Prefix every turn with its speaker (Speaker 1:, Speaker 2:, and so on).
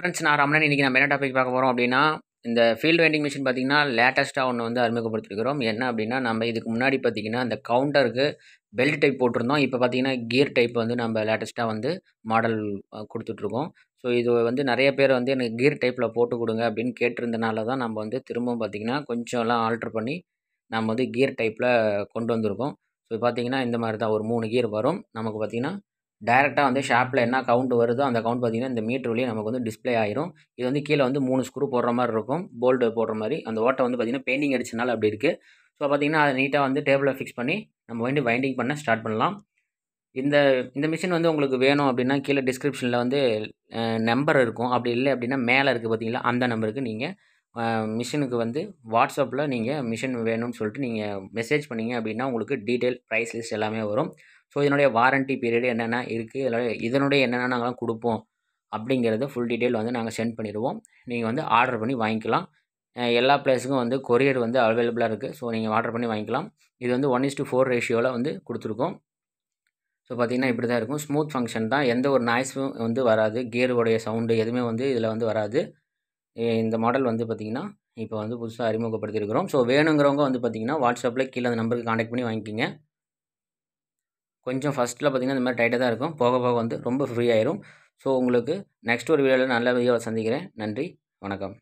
Speaker 1: friends நான் ரமணன் இன்றைக்கி நம்ம என்ன டாபிக் பார்க்க போகிறோம் அப்படின்னா இந்த ஃபீல்டு வெண்டிங் மிஷின் பார்த்திங்கன்னா லேட்டஸ்ட்டாக ஒன்று வந்து அறிமுகப்படுத்திருக்கிறோம் என்ன அப்படின்னா நம்ம இதுக்கு முன்னாடி பார்த்திங்கன்னா அந்த கவுண்டருக்கு பெல்ட் டைப் போட்டிருந்தோம் இப்போ பார்த்திங்கன்னா கியர் டைப் வந்து நம்ம லேட்டஸ்ட்டாக வந்து மாடல் கொடுத்துட்ருக்கோம் ஸோ இது வந்து நிறைய பேர் வந்து எனக்கு கியர் டைப்பில் போட்டு கொடுங்க அப்படின்னு கேட்டிருந்தனால தான் நம்ம வந்து திரும்பவும் பார்த்திங்கன்னா கொஞ்சம்லாம் ஆல்ட்ரு பண்ணி நம்ம வந்து கியர் டைப்பில் கொண்டு வந்திருக்கோம் ஸோ பார்த்திங்கன்னா இந்த மாதிரி தான் ஒரு மூணு கியர் வரும் நமக்கு பார்த்திங்கன்னா டேரெக்டாக வந்து ஷாப்பில் என்ன கவுண்ட் வருதோ அந்த கவுண்ட் பார்த்திங்கன்னா இந்த மீட்ரு வழியே நமக்கு வந்து டிஸ்பிளே ஆயிரும் இது வந்து கீழே வந்து மூணு ஸ்க்ரூ போடுற மாதிரி இருக்கும் போல்டு போடுற மாதிரி அந்த ஓட்டை வந்து பார்த்திங்கன்னா பெயிண்டிங் அடிச்சனால அப்படி இருக்குது ஸோ பார்த்திங்கன்னா அதை நீட்டாக வந்து டேபிளை ஃபிக்ஸ் பண்ணி நம்ம வந்து வைண்டிங் பண்ண ஸ்டார்ட் பண்ணலாம் இந்த இந்த மிஷின் வந்து உங்களுக்கு வேணும் அப்படின்னா கீழே டிஸ்கிரிப்ஷனில் வந்து நம்பர் இருக்கும் அப்படி இல்லை அப்படின்னா மேலே இருக்குது பார்த்திங்களா அந்த நம்பருக்கு நீங்கள் மிஷினுக்கு வந்து வாட்ஸ்அப்பில் நீங்கள் மிஷின் வேணும்னு சொல்லிட்டு நீங்கள் மெசேஜ் பண்ணிங்க அப்படின்னா உங்களுக்கு டீட்டெயில் ப்ரைஸ் லிஸ்ட் எல்லாமே வரும் ஸோ இதனுடைய வாரண்ட்டி பீரியடு என்னென்ன இருக்குது இதனுடைய என்னென்ன நாங்களாம் கொடுப்போம் அப்படிங்கிறத ஃபுல் டீட்டெயில் வந்து நாங்கள் சென்ட் பண்ணிடுவோம் நீங்கள் வந்து ஆர்டர் பண்ணி வாங்கிக்கலாம் எல்லா பிளேஸுக்கும் வந்து கொரியர் வந்து அவைலபிளாக இருக்குது ஸோ நீங்கள் ஆர்டர் பண்ணி வாங்கிக்கலாம் இது வந்து ஒன் இஸ் டு ஃபோர் ரேஷியோவில் வந்து கொடுத்துருக்கோம் ஸோ பார்த்திங்கன்னா இப்படி தான் இருக்கும் ஸ்மூத் ஃபங்க்ஷன் தான் எந்த ஒரு நாய்ஸும் வந்து வராது கியருடைய சவுண்டு எதுவுமே வந்து இதில் வந்து வராது இந்த மாடல் வந்து பார்த்திங்கன்னா இப்போ வந்து புதுசாக அறிமுகப்படுத்தியிருக்கிறோம் ஸோ வேணுங்கிறவங்க வந்து பார்த்திங்கன்னா வாட்ஸ்அப்பில் கீழே அந்த நம்பருக்கு காண்டாக்ட் பண்ணி வாங்கிக்கிங்க கொஞ்சம் ஃபஸ்ட்டில் பார்த்திங்கன்னா இந்த மாதிரி டைட்டாக தான் இருக்கும் போக போக வந்து ரொம்ப ஃப்ரீ ஆயிரும் ஸோ உங்களுக்கு நெக்ஸ்ட் ஒரு வீடியோவில் நல்ல வீடியோவை சந்திக்கிறேன் நன்றி வணக்கம்